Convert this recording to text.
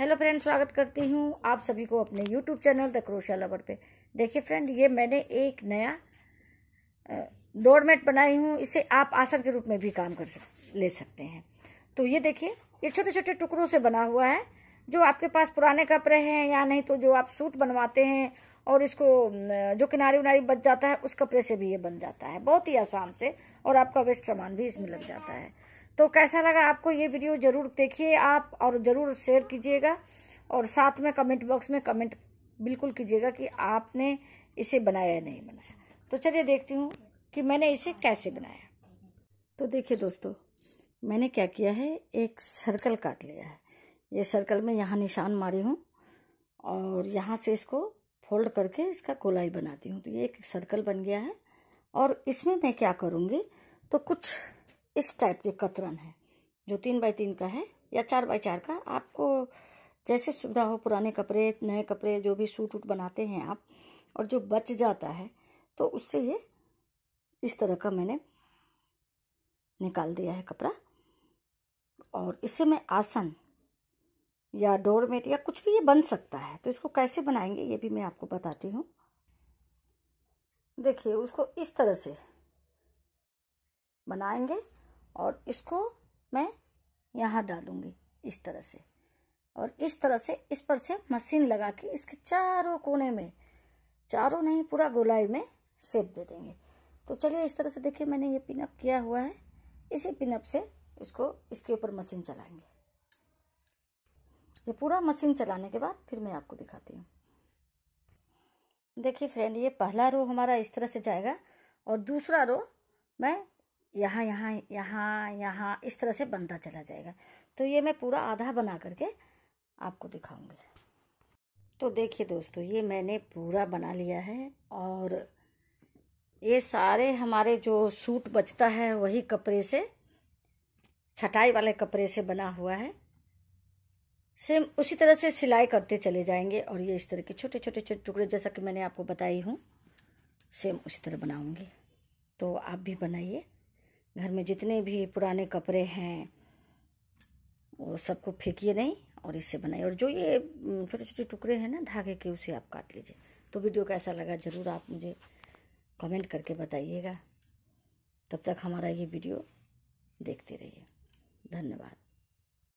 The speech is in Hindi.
हेलो फ्रेंड स्वागत करती हूँ आप सभी को अपने YouTube channel the crochet lover पे देखिए फ्रेंड ये मैंने एक नया डोरमेट बनाई हूँ इसे आप आसन के रूप में भी काम कर सक, ले सकते हैं तो ये देखिए ये छोटे छोटे टुकड़ों से बना हुआ है जो आपके पास पुराने कपड़े हैं या नहीं तो जो आप सूट बनवाते हैं और इसको जो किनारे उनारी बच जाता है उस कपड़े से भी ये बन जाता है बहुत ही आसान से और आपका वेस्ट सामान भी इसमें लग जाता है तो कैसा लगा आपको ये वीडियो ज़रूर देखिए आप और ज़रूर शेयर कीजिएगा और साथ में कमेंट बॉक्स में कमेंट बिल्कुल कीजिएगा कि आपने इसे बनाया या नहीं बनाया तो चलिए देखती हूँ कि मैंने इसे कैसे बनाया तो देखिए दोस्तों मैंने क्या किया है एक सर्कल काट लिया है ये सर्कल में यहाँ निशान मारी हूँ और यहाँ से इसको फोल्ड करके इसका गोलाई बनाती हूँ तो ये एक सर्कल बन गया है और इसमें मैं क्या करूँगी तो कुछ इस टाइप के कतरन है जो तीन बाई तीन का है या चार बाई चार का आपको जैसे सुविधा हो पुराने कपड़े नए कपड़े जो भी सूट वूट बनाते हैं आप और जो बच जाता है तो उससे ये इस तरह का मैंने निकाल दिया है कपड़ा और इससे मैं आसन या डोरमेट या कुछ भी ये बन सकता है तो इसको कैसे बनाएंगे ये भी मैं आपको बताती हूँ देखिए उसको इस तरह से बनाएंगे और इसको मैं यहाँ डालूंगी इस तरह से और इस तरह से इस पर से मशीन लगा के इसके चारों कोने में चारों नहीं पूरा गोलाई में सेप दे देंगे तो चलिए इस तरह से देखिए मैंने ये पिनअप किया हुआ है इसी पिनअप से इसको इसके ऊपर मशीन चलाएंगे ये पूरा मशीन चलाने के बाद फिर मैं आपको दिखाती हूँ देखिए फ्रेंड ये पहला रो हमारा इस तरह से जाएगा और दूसरा रो मैं यहाँ यहाँ यहाँ यहाँ इस तरह से बनता चला जाएगा तो ये मैं पूरा आधा बना करके आपको दिखाऊंगी तो देखिए दोस्तों ये मैंने पूरा बना लिया है और ये सारे हमारे जो सूट बचता है वही कपड़े से छटाई वाले कपड़े से बना हुआ है सेम उसी तरह से सिलाई करते चले जाएंगे और ये इस तरह के छोटे छोटे छोटे टुकड़े जैसा कि मैंने आपको बताई हूँ सेम उसी तरह बनाऊँगी तो आप भी बनाइए घर में जितने भी पुराने कपड़े हैं वो सबको फेंकिए नहीं और इससे बनाइए और जो ये छोटे छोटे टुकड़े हैं ना धागे के उसे आप काट लीजिए तो वीडियो कैसा लगा ज़रूर आप मुझे कमेंट करके बताइएगा तब तक हमारा ये वीडियो देखते रहिए धन्यवाद